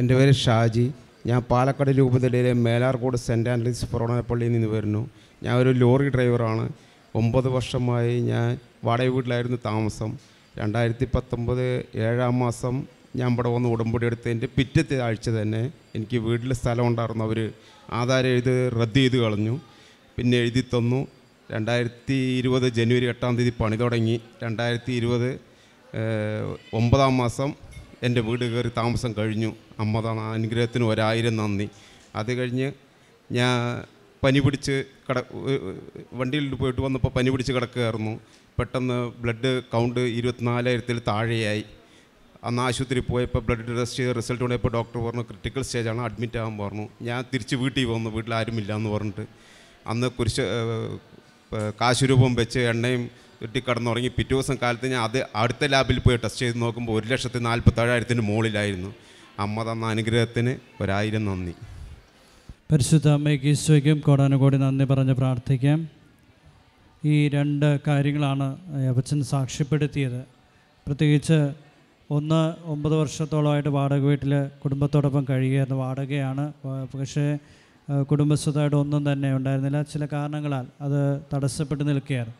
എൻ്റെ പേര് ഷാജി ഞാൻ പാലക്കാട് രൂപതയിലെ മേലാർകോട് സെൻറ്റ് ആൻഡ്രീസ് പൊറോണപ്പള്ളിയിൽ നിന്ന് വരുന്നു ഞാൻ ഒരു ലോറി ഡ്രൈവറാണ് ഒമ്പത് വർഷമായി ഞാൻ വാടക വീട്ടിലായിരുന്നു താമസം രണ്ടായിരത്തി പത്തൊമ്പത് ഏഴാം മാസം ഞാൻ ഇവിടെ വന്ന് ഉടമ്പടി എടുത്തതിൻ്റെ പിറ്റത്തെ ആഴ്ച തന്നെ എനിക്ക് വീട്ടിൽ സ്ഥലം ഉണ്ടായിരുന്നു അവർ ആധാരം എഴുതി റദ്ദ് ചെയ്ത് കളഞ്ഞു പിന്നെ എഴുതി തന്നു രണ്ടായിരത്തി ഇരുപത് ജനുവരി എട്ടാം തീയതി പണി തുടങ്ങി രണ്ടായിരത്തി ഇരുപത് ഒമ്പതാം മാസം എൻ്റെ വീട് കയറി താമസം കഴിഞ്ഞു അമ്മ തന്ന അനുഗ്രഹത്തിന് ഒരായിരം നന്ദി അത് കഴിഞ്ഞ് ഞാൻ പനി പിടിച്ച് കട വണ്ടിയിൽ പോയിട്ട് വന്നപ്പോൾ പനി പിടിച്ച് കിടക്കുകയായിരുന്നു പെട്ടെന്ന് ബ്ലഡ് കൗണ്ട് ഇരുപത്തിനാലായിരത്തിൽ താഴെയായി അന്ന് ആശുപത്രി പോയപ്പോൾ ബ്ലഡ് ടെസ്റ്റ് ചെയ്ത് റിസൾട്ട് കൊണ്ടുപോയപ്പോൾ ഡോക്ടർ പറഞ്ഞു ക്രിട്ടിക്കൽ സ്റ്റേജാണ് അഡ്മിറ്റ് ആകാൻ പറഞ്ഞു ഞാൻ തിരിച്ച് വീട്ടിൽ വന്നു വീട്ടിൽ ആരുമില്ല എന്ന് പറഞ്ഞിട്ട് അന്ന് കുരിശ് കാശുരൂപം വെച്ച് എണ്ണയും കിടന്നുറങ്ങി പിറ്റേ ദിവസം കാലത്ത് ഞാൻ അത് അടുത്ത ലാബിൽ പോയി ടെസ്റ്റ് ചെയ്ത് നോക്കുമ്പോൾ ഒരു ലക്ഷത്തി നാൽപ്പത്തേഴായിരത്തിന് മുകളിലായിരുന്നു അമ്മ തന്ന അനുഗ്രഹത്തിന് ഒരായിരം നന്ദി പരിശുദ്ധ അമ്മയ്ക്ക് ഈശോയ്ക്കും കോടാനുകോടി നന്ദി പറഞ്ഞ് പ്രാർത്ഥിക്കാം ഈ രണ്ട് കാര്യങ്ങളാണ് അപ്പച്ചൻ സാക്ഷ്യപ്പെടുത്തിയത് പ്രത്യേകിച്ച് ഒന്ന് ഒമ്പത് വർഷത്തോളമായിട്ട് വാടക വീട്ടിൽ കുടുംബത്തോടൊപ്പം കഴിയുകയായിരുന്നു വാടകയാണ് പക്ഷേ കുടുംബസ്വത്തായിട്ട് ഒന്നും തന്നെ ഉണ്ടായിരുന്നില്ല ചില കാരണങ്ങളാൽ അത് തടസ്സപ്പെട്ട് നിൽക്കുകയായിരുന്നു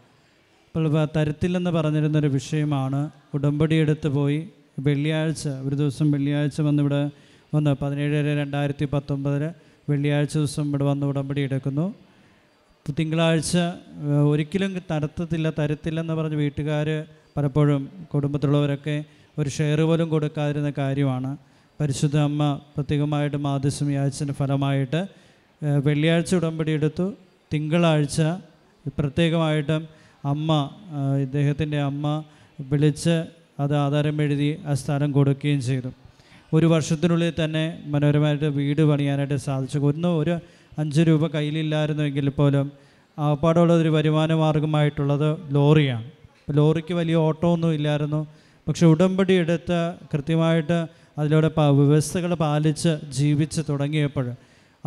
അപ്പോൾ തരത്തില്ലെന്ന് പറഞ്ഞിരുന്നൊരു വിഷയമാണ് ഉടമ്പടി എടുത്ത് പോയി വെള്ളിയാഴ്ച ഒരു ദിവസം വെള്ളിയാഴ്ച വന്നിവിടെ വന്ന് പതിനേഴര രണ്ടായിരത്തി പത്തൊമ്പതിൽ വെള്ളിയാഴ്ച ദിവസം ഇവിടെ വന്ന് ഉടമ്പടി എടുക്കുന്നു തിങ്കളാഴ്ച ഒരിക്കലും തരത്തത്തില്ല തരത്തില്ലെന്ന് പറഞ്ഞ് വീട്ടുകാർ പലപ്പോഴും കുടുംബത്തിലുള്ളവരൊക്കെ ഒരു ഷെയർ പോലും കൊടുക്കാതിരുന്ന കാര്യമാണ് പരിശുദ്ധ അമ്മ പ്രത്യേകമായിട്ട് മാധ്യസം യാച്ചൻ്റെ ഫലമായിട്ട് വെള്ളിയാഴ്ച ഉടമ്പടി എടുത്തു തിങ്കളാഴ്ച പ്രത്യേകമായിട്ടും അമ്മ ഇദ്ദേഹത്തിൻ്റെ അമ്മ വിളിച്ച് അത് ആധാരം എഴുതി ആ സ്ഥലം കൊടുക്കുകയും ചെയ്തു ഒരു വർഷത്തിനുള്ളിൽ തന്നെ മനോഹരമായിട്ട് വീട് പണിയാനായിട്ട് സാധിച്ചു ഒന്ന് ഒരു അഞ്ച് രൂപ കയ്യിലില്ലായിരുന്നുവെങ്കിൽ പോലും ആപ്പാടുള്ള ഒരു വരുമാന മാർഗമായിട്ടുള്ളത് ലോറിയാണ് ലോറിക്ക് വലിയ ഓട്ടോ ഒന്നും ഇല്ലായിരുന്നു പക്ഷെ ഉടമ്പടി എടുത്ത് കൃത്യമായിട്ട് അതിലൂടെ വ്യവസ്ഥകൾ പാലിച്ച് ജീവിച്ച് തുടങ്ങിയപ്പോൾ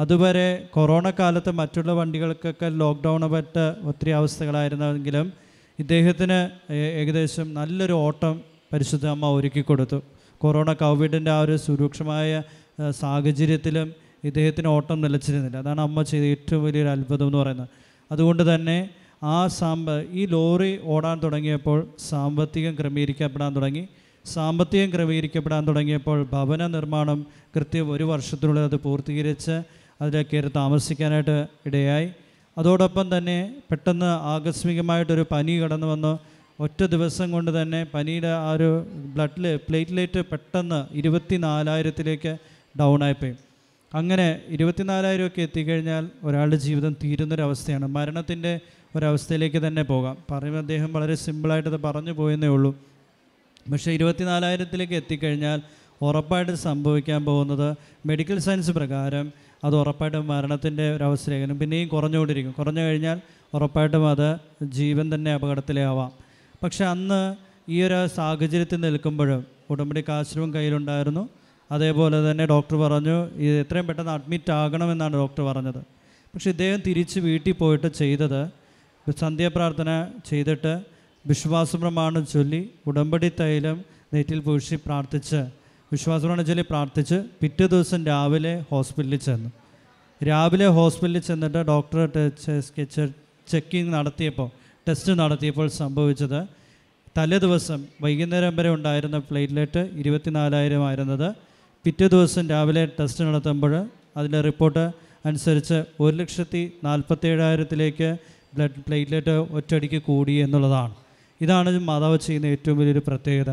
അതുവരെ കൊറോണ കാലത്ത് മറ്റുള്ള വണ്ടികൾക്കൊക്കെ ലോക്ക്ഡൗൺ പറ്റ ഒത്തിരി അവസ്ഥകളായിരുന്നെങ്കിലും ഇദ്ദേഹത്തിന് ഏകദേശം നല്ലൊരു ഓട്ടം പരിശുദ്ധ അമ്മ ഒരുക്കി കൊടുത്തു കൊറോണ കോവിഡിൻ്റെ ആ ഒരു സുരൂക്ഷമായ സാഹചര്യത്തിലും ഇദ്ദേഹത്തിന് ഓട്ടം നിലച്ചിരുന്നില്ല അതാണ് അമ്മ ചെയ്ത ഏറ്റവും വലിയൊരു അത്ഭുതം എന്ന് പറയുന്നത് അതുകൊണ്ട് തന്നെ ആ സാമ്പ ഈ ലോറി ഓടാൻ തുടങ്ങിയപ്പോൾ സാമ്പത്തികം ക്രമീകരിക്കപ്പെടാൻ തുടങ്ങി സാമ്പത്തികം ക്രമീകരിക്കപ്പെടാൻ തുടങ്ങിയപ്പോൾ ഭവന നിർമ്മാണം കൃത്യം ഒരു വർഷത്തിനുള്ളിൽ അത് പൂർത്തീകരിച്ച് അതിൽ കയറി താമസിക്കാനായിട്ട് ഇടയായി അതോടൊപ്പം തന്നെ പെട്ടെന്ന് ആകസ്മികമായിട്ടൊരു പനി കടന്നു വന്നു ഒറ്റ ദിവസം കൊണ്ട് തന്നെ പനിയുടെ ആ ഒരു ബ്ലഡിൽ പ്ലേറ്റ്ലേറ്റ് പെട്ടെന്ന് ഇരുപത്തി നാലായിരത്തിലേക്ക് ആയിപ്പോയി അങ്ങനെ ഇരുപത്തിനാലായിരമൊക്കെ എത്തിക്കഴിഞ്ഞാൽ ഒരാളുടെ ജീവിതം തീരുന്നൊരവസ്ഥയാണ് മരണത്തിൻ്റെ ഒരവസ്ഥയിലേക്ക് തന്നെ പോകാം പറയും അദ്ദേഹം വളരെ സിമ്പിളായിട്ടത് പറഞ്ഞു പോയെന്നേ ഉള്ളൂ പക്ഷേ നാലായിരത്തിലേക്ക് എത്തിക്കഴിഞ്ഞാൽ ഉറപ്പായിട്ട് സംഭവിക്കാൻ പോകുന്നത് മെഡിക്കൽ സയൻസ് പ്രകാരം അത് ഉറപ്പായിട്ടും മരണത്തിൻ്റെ അവസ്ഥയായിരിക്കും പിന്നെയും കുറഞ്ഞുകൊണ്ടിരിക്കും കുറഞ്ഞു കഴിഞ്ഞാൽ ഉറപ്പായിട്ടും അത് ജീവൻ തന്നെ അപകടത്തിലാവാം പക്ഷെ അന്ന് ഈ ഒരു സാഹചര്യത്തിൽ നിൽക്കുമ്പോഴും ഉടമ്പടി കാശ്രവും കയ്യിലുണ്ടായിരുന്നു അതേപോലെ തന്നെ ഡോക്ടർ പറഞ്ഞു ഇത് എത്രയും പെട്ടെന്ന് അഡ്മിറ്റ് ആകണമെന്നാണ് ഡോക്ടർ പറഞ്ഞത് പക്ഷേ ഇദ്ദേഹം തിരിച്ച് വീട്ടിൽ പോയിട്ട് ചെയ്തത് സന്ധ്യാപ്രാർത്ഥന ചെയ്തിട്ട് വിശ്വാസ പ്രമാണം ചൊല്ലി ഉടമ്പടി തൈലം നെറ്റിൽ പൂശി പ്രാർത്ഥിച്ച് ചൊല്ലി പ്രാർത്ഥിച്ച് പിറ്റേ ദിവസം രാവിലെ ഹോസ്പിറ്റലിൽ ചെന്നു രാവിലെ ഹോസ്പിറ്റലിൽ ചെന്നിട്ട് ഡോക്ടർ ചെക്കിങ് നടത്തിയപ്പോൾ ടെസ്റ്റ് നടത്തിയപ്പോൾ സംഭവിച്ചത് തലേ ദിവസം വൈകുന്നേരം വരെ ഉണ്ടായിരുന്ന പ്ലേറ്റ്ലെറ്റ് ഇരുപത്തിനാലായിരം ആയിരുന്നത് പിറ്റേ ദിവസം രാവിലെ ടെസ്റ്റ് നടത്തുമ്പോൾ അതിലെ റിപ്പോർട്ട് അനുസരിച്ച് ഒരു ലക്ഷത്തി നാൽപ്പത്തേഴായിരത്തിലേക്ക് ബ്ലഡ് പ്ലേറ്റ്ലെറ്റ് ഒറ്റയടിക്ക് കൂടി എന്നുള്ളതാണ് ഇതാണ് മാതാവ് ചെയ്യുന്ന ഏറ്റവും വലിയൊരു പ്രത്യേകത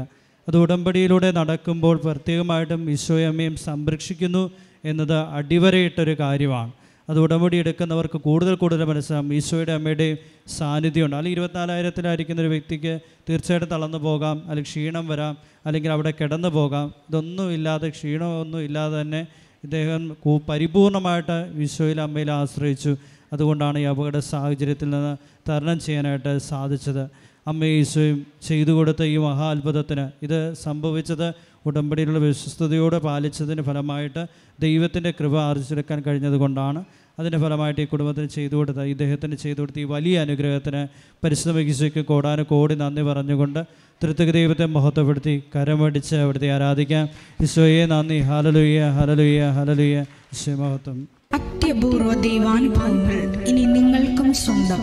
അത് ഉടമ്പടിയിലൂടെ നടക്കുമ്പോൾ പ്രത്യേകമായിട്ടും ഈശോയമ്മയും സംരക്ഷിക്കുന്നു എന്നത് അടിവരയിട്ടൊരു കാര്യമാണ് അത് ഉടമ്പടി എടുക്കുന്നവർക്ക് കൂടുതൽ കൂടുതൽ മനസ്സിലാകും ഈശോയുടെ അമ്മയുടെയും സാന്നിധ്യമുണ്ട് അല്ലെങ്കിൽ ഇരുപത്തിനാലായിരത്തിലായിരിക്കുന്ന ഒരു വ്യക്തിക്ക് തീർച്ചയായിട്ടും തളർന്നു പോകാം അല്ലെങ്കിൽ ക്ഷീണം വരാം അല്ലെങ്കിൽ അവിടെ കിടന്നു പോകാം ഇതൊന്നും ഇല്ലാതെ ക്ഷീണമൊന്നും ഇല്ലാതെ തന്നെ ഇദ്ദേഹം പരിപൂർണമായിട്ട് ഈശോയിലെ അമ്മയിൽ ആശ്രയിച്ചു അതുകൊണ്ടാണ് ഈ അപകട സാഹചര്യത്തിൽ നിന്ന് തരണം ചെയ്യാനായിട്ട് സാധിച്ചത് അമ്മയേശുവും ചെയ്തു കൊടുത്ത ഈ മഹാത്ഭുതത്തിന് ഇത് സംഭവിച്ചത് ഉടമ്പടിയിലുള്ള വിശ്വസ്തയോടെ പാലിച്ചതിന് ഫലമായിട്ട് ദൈവത്തിൻ്റെ കൃപ ആർജിച്ചെടുക്കാൻ കഴിഞ്ഞതുകൊണ്ടാണ് അതിൻ്റെ ഫലമായിട്ട് ഈ കുടുംബത്തിന് ചെയ്തു കൊടുത്ത ഇദ്ദേഹത്തിന് ചെയ്തു കൊടുത്ത ഈ വലിയ അനുഗ്രഹത്തിന് പരിശ്രമിക്കുകയ്ക്ക് കോടാനും കോടി നന്ദി പറഞ്ഞുകൊണ്ട് തൃത്തക ദൈവത്തെ മഹത്വപ്പെടുത്തി കരമടിച്ച് അവിടുത്തെ ആരാധിക്കാം ഈശോയെ നന്ദി ഹലലുയ്യ ഹലലുയ്യ ഹലലുയ്യ ഈശോ മഹത്വം അത്യപൂർവ ദൈവാനുഭവങ്ങൾ ഇനി നിങ്ങൾക്കും സ്വന്തം